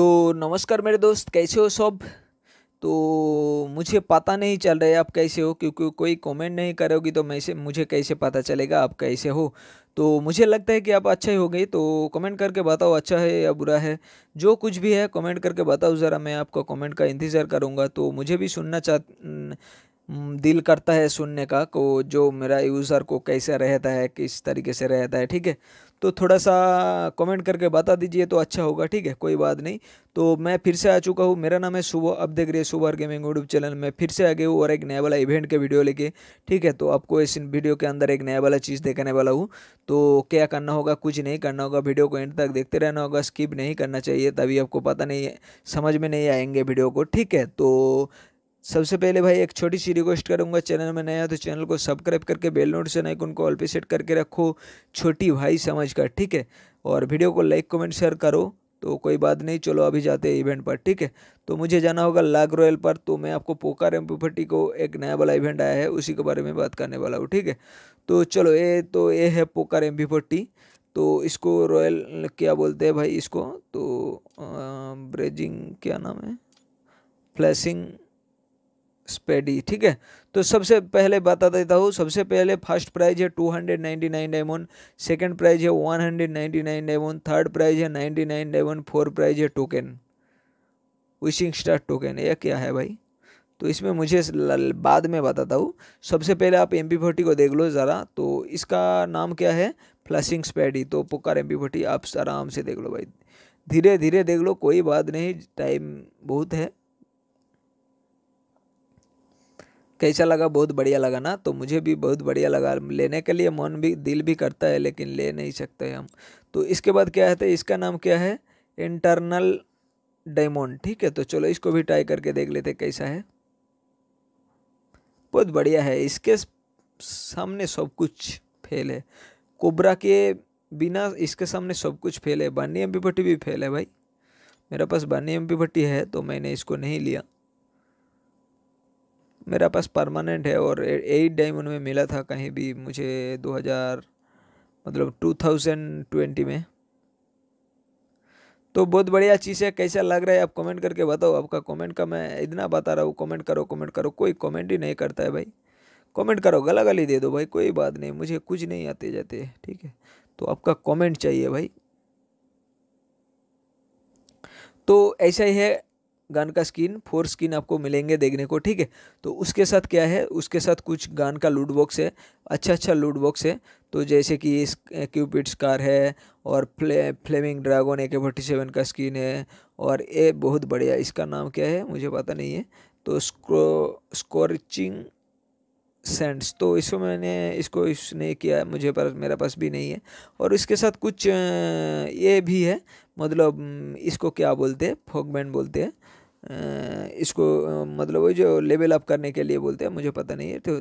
तो नमस्कार मेरे दोस्त कैसे हो सब तो मुझे पता नहीं चल रहा है आप कैसे हो क्योंकि कोई कमेंट नहीं करोगी तो मैं से मुझे कैसे पता चलेगा आप कैसे हो तो मुझे लगता है कि आप अच्छे हो गए तो कमेंट करके बताओ अच्छा है या बुरा है जो कुछ भी है कमेंट करके बताओ ज़रा मैं आपका कमेंट का इंतज़ार करूँगा तो मुझे भी सुनना चाह दिल करता है सुनने का को जो मेरा यूज़र को कैसा रहता है किस तरीके से रहता है ठीक है तो थोड़ा सा कमेंट करके बता दीजिए तो अच्छा होगा ठीक है कोई बात नहीं तो मैं फिर से आ चुका हूँ मेरा नाम है सुबह अब देख रही है सुबह गेमिंग यूट्यूब चैनल में फिर से आ हूँ और एक नया वाला इवेंट के वीडियो लेके ठीक है तो आपको इस वीडियो के अंदर एक नया वाला चीज़ देखने वाला हूँ तो क्या करना होगा कुछ नहीं करना होगा वीडियो को एंड तक देखते रहना होगा स्किप नहीं करना चाहिए तभी आपको पता नहीं समझ में नहीं आएंगे वीडियो को ठीक है तो सबसे पहले भाई एक छोटी सी रिक्वेस्ट करूंगा चैनल में नया तो चैनल को सब्सक्राइब करके बेल नोटिफिकेशन आइकन को ऑल पे सेट करके रखो छोटी भाई समझ कर ठीक है और वीडियो को लाइक कमेंट शेयर करो तो कोई बात नहीं चलो अभी जाते हैं इवेंट पर ठीक है तो मुझे जाना होगा लाग रॉयल पर तो मैं आपको पोकार एम को एक नया वाला इवेंट आया है उसी के बारे में बात करने वाला हूँ ठीक है तो चलो ये तो ये है पोकार एम तो इसको रॉयल क्या बोलते हैं भाई इसको तो ब्रेजिंग क्या नाम है फ्लैशिंग स्पेडी ठीक है तो सबसे पहले बता देता हूँ सबसे पहले फर्स्ट प्राइज है two hundred ninety nine diamond second prize है one hundred ninety nine diamond third prize है ninety nine diamond fourth prize है टोकन विशिंग स्टार टोकन यह क्या है भाई तो इसमें मुझे बाद में बताता हूँ सबसे पहले आप एम फोर्टी को देख लो ज़रा तो इसका नाम क्या है फ्लशिंग स्पैडी तो पुकार एम फोर्टी आप आराम से देख लो भाई धीरे धीरे देख लो कोई बात नहीं टाइम बहुत है कैसा लगा बहुत बढ़िया लगा ना तो मुझे भी बहुत बढ़िया लगा लेने के लिए मन भी दिल भी करता है लेकिन ले नहीं सकते हम तो इसके बाद क्या है इसका नाम क्या है इंटरनल डायमंड ठीक है तो चलो इसको भी ट्राई करके देख लेते कैसा है बहुत बढ़िया है इसके सामने सब कुछ फेल है कोबरा के बिना इसके सामने सब कुछ फेल है बानी एम पी भट्टी भी फेल है भाई मेरे पास बानी एम पी भट्टी है तो मैंने इसको नहीं लिया मेरा पास परमानेंट है और एट डायमंड में मिला था कहीं भी मुझे 2000 मतलब 2020 में तो बहुत बढ़िया चीज़ है कैसा लग रहा है आप कमेंट करके बताओ आपका कमेंट का मैं इतना बता रहा हूँ कमेंट करो कमेंट करो कोई कमेंट ही नहीं करता है भाई कमेंट करो गला गली दे दो भाई कोई बात नहीं मुझे कुछ नहीं आते जाते ठीक है तो आपका कमेंट चाहिए भाई तो ऐसा ही है गान का स्किन फोर स्किन आपको मिलेंगे देखने को ठीक है तो उसके साथ क्या है उसके साथ कुछ गान का लूट बॉक्स है अच्छा अच्छा लूट बॉक्स है तो जैसे कि इस क्यूपिड स्कार है और फ्ले फ्लेमिंग ड्रैगन ए के फोर्टी सेवन का स्किन है और ये बहुत बढ़िया इसका नाम क्या है मुझे पता नहीं है तो स्क्रो स्कोरचिंग सेंट्स तो इसको मैंने इसको इसने किया मुझे पास मेरा पास भी नहीं है और इसके साथ कुछ ये भी है मतलब इसको क्या बोलते हैं फोकबैंड बोलते हैं इसको मतलब जो लेवल अप करने के लिए बोलते हैं मुझे पता नहीं है तो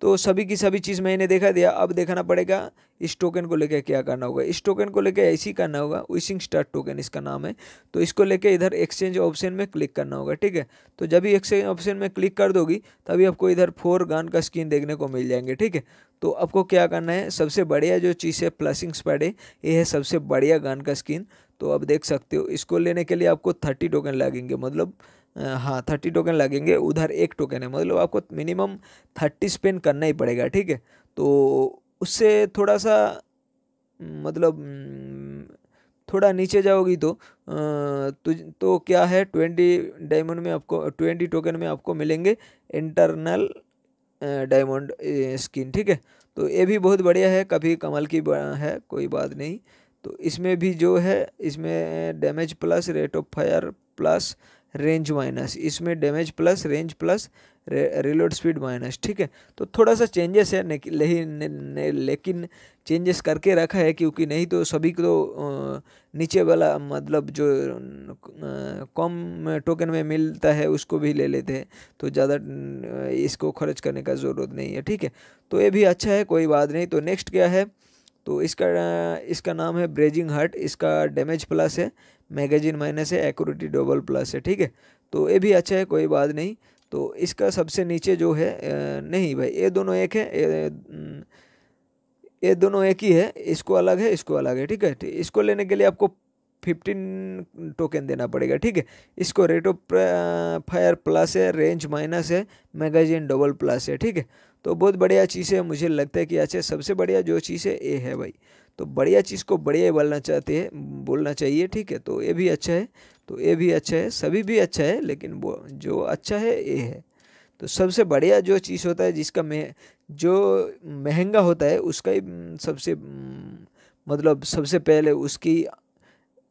तो सभी की सभी चीज़ मैंने देखा दिया अब देखना पड़ेगा इस टोकन को लेकर क्या करना होगा इस टोकन को लेकर ऐसी करना होगा विशिंग स्टार टोकन इसका नाम है तो इसको लेके इधर एक्सचेंज ऑप्शन में क्लिक करना होगा ठीक है तो जब भी एक्सचेंज ऑप्शन में क्लिक कर दोगी तभी आपको इधर फोर गान का स्क्रीन देखने को मिल जाएंगे ठीक है तो आपको क्या करना है सबसे बढ़िया जो चीज़ है प्लसिंग स्पैड है ये है सबसे बढ़िया गान का स्क्रीन तो आप देख सकते हो इसको लेने के लिए आपको थर्टी टोकन लगेंगे मतलब हाँ थर्टी टोकन लगेंगे उधर एक टोकन है मतलब आपको मिनिमम थर्टी स्पेन करना ही पड़ेगा ठीक है तो उससे थोड़ा सा मतलब हम्म, थोड़ा नीचे जाओगी तो तो तो क्या है ट्वेंटी डायमंड में आपको ट्वेंटी टोकन में आपको मिलेंगे इंटरनल डायमंड स्किन ठीक है तो ये भी बहुत बढ़िया है कभी कमल की है कोई बात नहीं तो इसमें भी जो है इसमें damage plus rate of fire plus range minus इसमें damage plus range plus reload speed minus ठीक है तो थोड़ा सा चेंजेस है लेकिन लेकिन चेंजेस करके रखा है क्योंकि नहीं तो सभी को तो नीचे वाला मतलब जो कम टोकन में मिलता है उसको भी ले लेते हैं तो ज़्यादा इसको खर्च करने का ज़रूरत नहीं है ठीक है तो ये भी अच्छा है कोई बात नहीं तो नेक्स्ट क्या है तो इसका इसका नाम है ब्रेजिंग हर्ट इसका डैमेज प्लस है मैगजीन माइनस है एक्यूरेटी डबल प्लस है ठीक है तो ये भी अच्छा है कोई बात नहीं तो इसका सबसे नीचे जो है नहीं भाई ये दोनों एक है ये दोनों एक ही है इसको अलग है इसको अलग है ठीक है तो इसको लेने के लिए आपको फिफ्टीन टोकन देना पड़ेगा ठीक है इसको रेट ऑफ फायर प्लस है रेंज माइनस है मैगजीन डबल प्लस है ठीक है तो बहुत बढ़िया चीज़ है मुझे लगता है कि अच्छा सबसे बढ़िया जो चीज़ है ये है भाई तो बढ़िया चीज़ को बढ़िया ही बोलना चाहते हैं बोलना चाहिए ठीक है तो ये भी अच्छा है तो ये भी अच्छा है सभी भी अच्छा है लेकिन वो जो अच्छा है ये है तो सबसे बढ़िया जो चीज़ होता है जिसका मैं जो महंगा होता है उसका ही सबसे मतलब सबसे पहले उसकी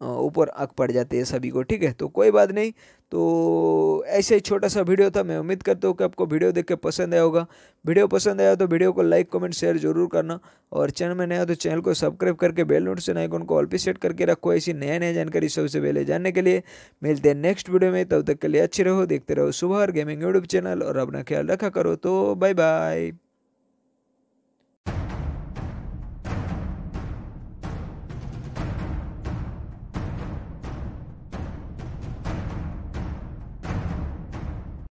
ऊपर आँख पड़ जाती है सभी को ठीक है तो कोई बात नहीं तो ऐसे ही छोटा सा वीडियो था मैं उम्मीद करता हूँ कि आपको वीडियो देख के पसंद आया होगा वीडियो पसंद आया तो वीडियो को लाइक कमेंट शेयर जरूर करना और चैनल में नया तो चैनल को सब्सक्राइब करके बेल नोटिफिकेशन आइकन को ऑल पे सेट करके रखो ऐसी नया नया जानकारी सबसे पहले जानने के लिए मिलते हैं नेक्स्ट वीडियो में तब तक के लिए अच्छे रहो देखते रहो सुबह गेमिंग यूट्यूब चैनल और अपना ख्याल रखा करो तो बाय बाय